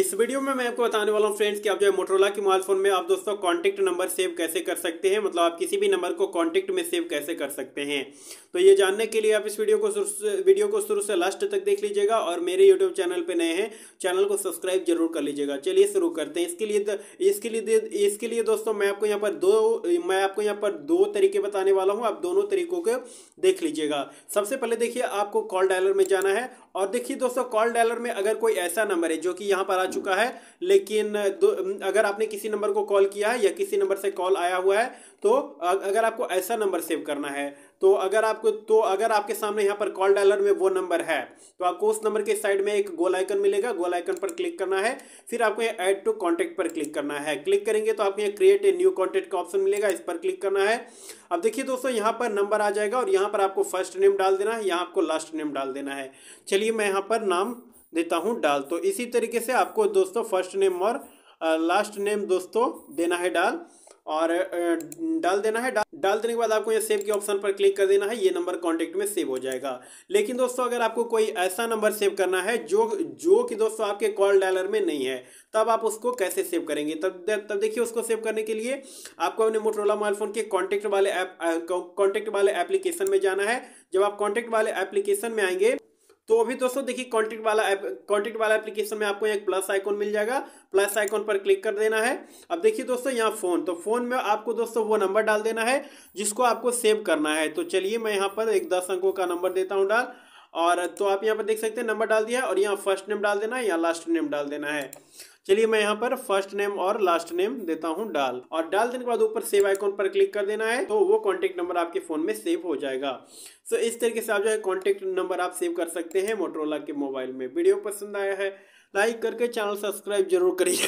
इस वीडियो में मैं आपको बताने वाला हूँ फ्रेंड्स कि आप जो है मोटरोला के मोबाइल फोन में आप दोस्तों कॉन्टैक्ट नंबर सेव कैसे कर सकते हैं मतलब आप किसी भी नंबर को कॉन्टैक्ट में सेव कैसे कर सकते हैं तो ये जानने के लिए आप इस वीडियो को वीडियो को शुरू से लास्ट तक देख लीजिएगा और मेरे यूट्यूब चैनल पर नए हैं चैनल को सब्सक्राइब जरूर कर लीजिएगा चलिए शुरू करते हैं इसके लिए इसके लिए इसके लिए दोस्तों मैं आपको यहाँ पर दो मैं आपको यहाँ पर दो तरीके बताने वाला हूँ आप दोनों तरीकों को देख लीजिएगा सबसे पहले देखिए आपको कॉल डायलर में जाना है और देखिए दोस्तों कॉल डायलर में अगर कोई ऐसा नंबर है जो कि यहाँ पर आ चुका है लेकिन अगर आपने किसी नंबर को कॉल किया है या किसी नंबर से कॉल आया हुआ है तो अगर आपको ऐसा नंबर सेव करना है तो अगर आपको तो अगर आपके सामने यहाँ पर कॉल डायलर में वो नंबर है तो आपको उस नंबर के साइड में एक गोल आइकन मिलेगा गोल आइकन पर क्लिक करना है फिर आपको यहाँ ऐड टू कॉन्टैक्ट पर क्लिक करना है क्लिक करेंगे तो आपको यहाँ क्रिएट ए न्यू कॉन्टैक्ट का ऑप्शन मिलेगा इस पर क्लिक करना है अब देखिए दोस्तों यहाँ पर नंबर आ जाएगा और यहाँ पर आपको फर्स्ट नेम डाल देना है यहाँ आपको लास्ट नेम डाल देना है चलिए मैं यहाँ पर नाम देता हूँ डाल तो इसी तरीके से आपको दोस्तों फर्स्ट नेम और लास्ट नेम दोस्तों देना है डाल और डाल देना है डाल डाल देने के बाद आपको यहाँ सेव के ऑप्शन पर क्लिक कर देना है ये नंबर कॉन्टेक्ट में सेव हो जाएगा लेकिन दोस्तों अगर आपको कोई ऐसा नंबर सेव करना है जो जो कि दोस्तों आपके कॉल डायलर में नहीं है तब आप उसको कैसे सेव करेंगे तब तब देखिए उसको सेव करने के लिए आपको अपने मोटरोला मोबाइल फ़ोन के कॉन्टेक्ट वाले ऐप कॉन्टेक्ट वाले एप्लीकेशन में जाना है जब आप कॉन्टैक्ट वाले एप्लीकेशन में आएंगे तो अभी दोस्तों देखिए कॉन्टेक्ट वाला कॉन्टेक्ट वाला एप्लीकेशन में आपको एक प्लस आइकॉन मिल जाएगा प्लस आइकॉन पर क्लिक कर देना है अब देखिए दोस्तों यहाँ फोन तो फोन में आपको दोस्तों वो नंबर डाल देना है जिसको आपको सेव करना है तो चलिए मैं यहाँ पर एक दस अंकों का नंबर देता हूँ डाल और तो आप यहाँ पर देख सकते हैं नंबर डाल दिया और यहाँ फर्स्ट नेम डाल देना है या लास्ट नेम डाल देना है चलिए मैं यहाँ पर फर्स्ट नेम और लास्ट नेम देता हूँ डाल और डाल देने के बाद ऊपर सेव आइकॉन पर क्लिक कर देना है तो वो कॉन्टेक्ट नंबर आपके फ़ोन में सेव हो जाएगा सो इस तरीके से आप जो है कॉन्टेक्ट नंबर आप सेव कर सकते हैं मोटरोला के मोबाइल में वीडियो पसंद आया है लाइक करके चैनल सब्सक्राइब जरूर करिए